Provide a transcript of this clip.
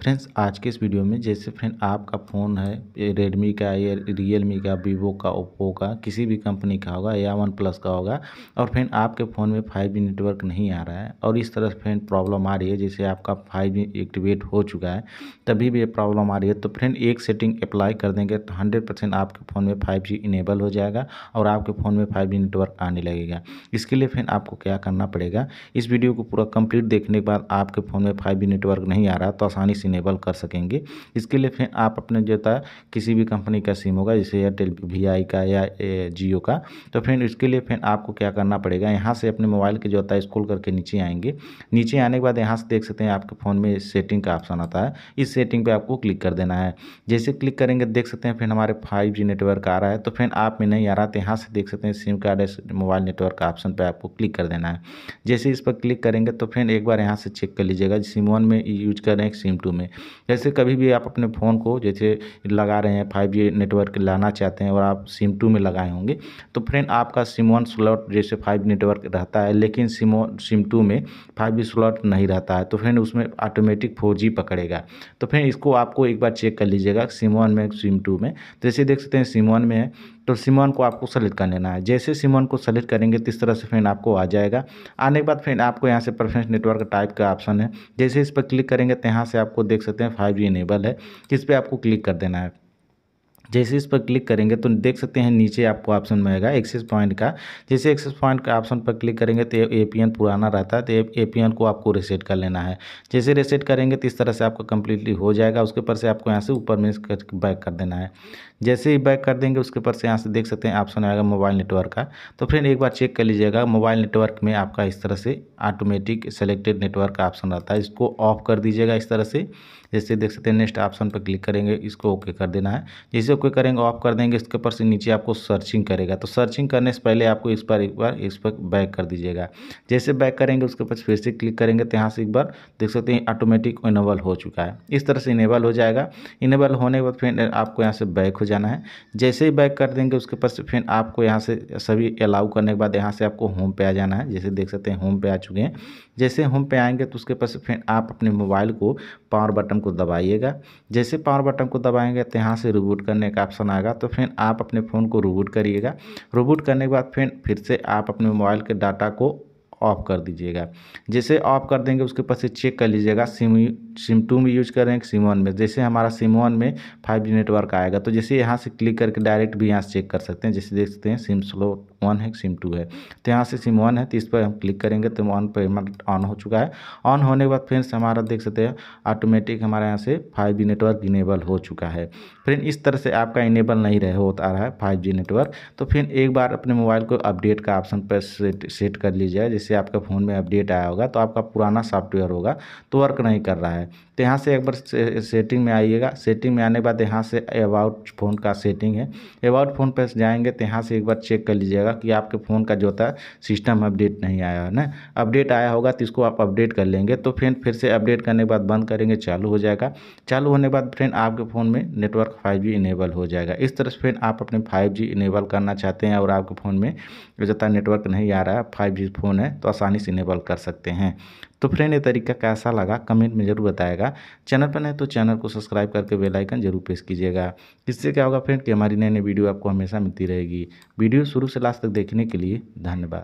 friends आज के इस वीडियो में जैसे फ्रेंड आपका फ़ोन है रेडमी का या रियल का वीवो का ओप्पो का किसी भी कंपनी का होगा या वन प्लस का होगा और फ्रेंड आपके फ़ोन में फाइव जी नेटवर्क नहीं आ रहा है और इस तरह फ्रेंड प्रॉब्लम आ रही है जैसे आपका फाइव जी एक्टिवेट हो चुका है तभी भी ये प्रॉब्लम आ रही है तो फ्रेंड एक सेटिंग अप्लाई कर देंगे तो हंड्रेड आपके फ़ोन में फाइव जी इनेबल हो जाएगा और आपके फ़ोन में फाइव जी नेटवर्क आने लगेगा इसके लिए फ्रेंड आपको क्या करना पड़ेगा इस वीडियो को पूरा कंप्लीट देखने के बाद आपके फ़ोन में फाइव जी नेटवर्क नहीं आ रहा तो आसानी आसानी से इनेबल कर सकेंगे इसके लिए फिर आप अपने जो था किसी भी कंपनी का सिम होगा जैसे एयरटेल वी आई का या जियो का तो फिर इसके लिए फिर आपको क्या करना पड़ेगा यहाँ से अपने मोबाइल के जो होता है स्कूल करके नीचे आएंगे नीचे आने के बाद यहाँ से देख सकते हैं आपके फ़ोन में सेटिंग का ऑप्शन आता है इस सेटिंग पर आपको क्लिक कर देना है जैसे क्लिक करेंगे देख सकते हैं फिर हमारे फाइव जी नेटवर्क आ रहा है तो फिर आप में नहीं आ रहा तो यहाँ से देख सकते हैं सिम कार्ड मोबाइल नेटवर्क का ऑप्शन पर आपको क्लिक कर देना है जैसे इस पर क्लिक करेंगे तो फिर एक बार यहाँ से चेक कर लीजिएगा सिम वन में यूज कर रहे हैं सिम टू में जैसे कभी भी आप अपने फ़ोन को जैसे लगा रहे हैं फाइव जी नेटवर्क लाना चाहते हैं और आप सिम टू में लगाए होंगे तो फ्रेंड आपका सिम वन स्लॉट जैसे फाइव नेटवर्क रहता है लेकिन सिम सिम टू में फाइव जी स्लॉट नहीं रहता है तो फ्रेंड उसमें ऑटोमेटिक फोर जी पकड़ेगा तो फ्रेंड इसको आपको एक बार चेक कर लीजिएगा सिम वन में सिम टू में तो जैसे देख सकते हैं सिम वन में है तो सिमोन को आपको सेलेक्ट कर लेना है जैसे सिमोन को सेलेक्ट करेंगे तो इस तरह से फ्रेंड आपको आ जाएगा आने के बाद फ्रेंड आपको यहाँ से प्रेफरेंस नेटवर्क टाइप का ऑप्शन है जैसे इस पर क्लिक करेंगे तो यहाँ से आपको देख सकते हैं फाइव जी इनेबल है इस पर आपको क्लिक कर देना है जैसे इस पर क्लिक करेंगे तो देख सकते हैं नीचे आपको ऑप्शन मिलेगा एक्सेस पॉइंट का जैसे एक्सेस पॉइंट का ऑप्शन पर क्लिक करेंगे तो एन पुराना रहता है तो एन को आपको रिसेट कर लेना है जैसे रिसेट करेंगे तो इस तरह से आपका कंप्लीटली हो जाएगा उसके ऊपर से आपको यहाँ से ऊपर में बैक कर देना है जैसे ही बैक कर देंगे उसके ऊपर से यहाँ से देख सकते हैं ऑप्शन आएगा मोबाइल नेटवर्क का तो फ्रेंड एक बार चेक कर लीजिएगा मोबाइल नेटवर्क में आपका इस तरह से ऑटोमेटिक सेलेक्टेड नेटवर्क का ऑप्शन रहता है इसको ऑफ कर दीजिएगा इस तरह से जैसे देख सकते हैं नेक्स्ट ऑप्शन पर क्लिक करेंगे इसको ओके कर देना है जैसे से कोई करेंगे ऑफ कर देंगे इसके ऊपर से नीचे आपको सर्चिंग करेगा तो सर्चिंग करने से पहले आपको इस पर एक बार इस पर बैक कर दीजिएगा जैसे बैक करेंगे उसके ऊपर फिर से क्लिक करेंगे तो यहाँ से एक बार देख सकते हैं ऑटोमेटिक इनेबल हो चुका है इस तरह से इनेबल हो जाएगा इनेबल होने के बाद फिर आपको यहाँ से बैक हो जाना है जैसे ही बैक कर देंगे उसके ऊपर से फिर आपको यहाँ से सभी अलाउ करने के बाद यहाँ से आपको होम पे आ जाना है जैसे देख सकते हैं होम पे आ चुके हैं जैसे होम पे आएंगे तो उसके पास फिर आप अपने मोबाइल को पावर बटन को दबाइएगा जैसे पावर बटन को दबाएंगे तो यहाँ से रिबूट करने करने का ऑप्शन आएगा तो फिर आप अपने फ़ोन को रोबूट करिएगा रूबूट करने के बाद फिर फिर से आप अपने मोबाइल के डाटा को ऑफ कर दीजिएगा जैसे ऑफ कर देंगे उसके पास से चेक कर लीजिएगा सिम सिम टू में यूज़ कर रहे हैं कि सिम वन में जैसे हमारा सिम वन में फाइव जी नेटवर्क आएगा तो जैसे यहाँ से क्लिक करके डायरेक्ट भी यहाँ से चेक कर सकते हैं जैसे देख सकते हैं सिम स्लो वन है सिम टू है तो यहाँ से सिम वन है तो इस पर हम क्लिक करेंगे तो वन पर ऑन हो चुका है ऑन होने के बाद फ्रेंड्स हमारा देख सकते हैं ऑटोमेटिक हमारे यहाँ से फाइव जी नेटवर्क इनेबल हो चुका है फ्रेंड इस तरह से आपका इनेबल नहीं रहे होता रहा है फाइव जी नेटवर्क तो फिर एक बार अपने मोबाइल को अपडेट का ऑप्शन पर सेट सेट कर लीजिए जैसे आपका फ़ोन में अपडेट आया होगा तो आपका पुराना सॉफ्टवेयर होगा तो वर्क नहीं कर रहा है है तो यहाँ से एक बार सेटिंग में आइएगा सेटिंग में आने के बाद यहाँ से अबाउट फ़ोन का सेटिंग है अबाउट फ़ोन पर जाएंगे तो यहाँ से एक बार चेक कर लीजिएगा कि आपके फ़ोन का जो था सिस्टम अपडेट नहीं आया है ना अपडेट आया होगा तो इसको आप अपडेट कर लेंगे तो फ्रेंड फिर से अपडेट करने के बाद बंद करेंगे चालू हो जाएगा चालू होने के बाद फ्रेंड आपके फ़ोन में नेटवर्क फाइव इनेबल हो जाएगा इस तरह से फ्रेंड आप अपने फाइव इनेबल करना चाहते हैं और आपके फ़ोन में जो नेटवर्क नहीं आ रहा है फाइव फ़ोन है तो आसानी से इनेबल कर सकते हैं तो फ्रेंड ये तरीका कैसा लगा कमेंट में जरूर बताएगा चैनल पर नहीं तो चैनल को सब्सक्राइब करके बेल आइकन जरूर प्रेस कीजिएगा इससे क्या होगा फ्रेंड कि हमारी नई नई वीडियो आपको हमेशा मिलती रहेगी वीडियो शुरू से लास्ट तक देखने के लिए धन्यवाद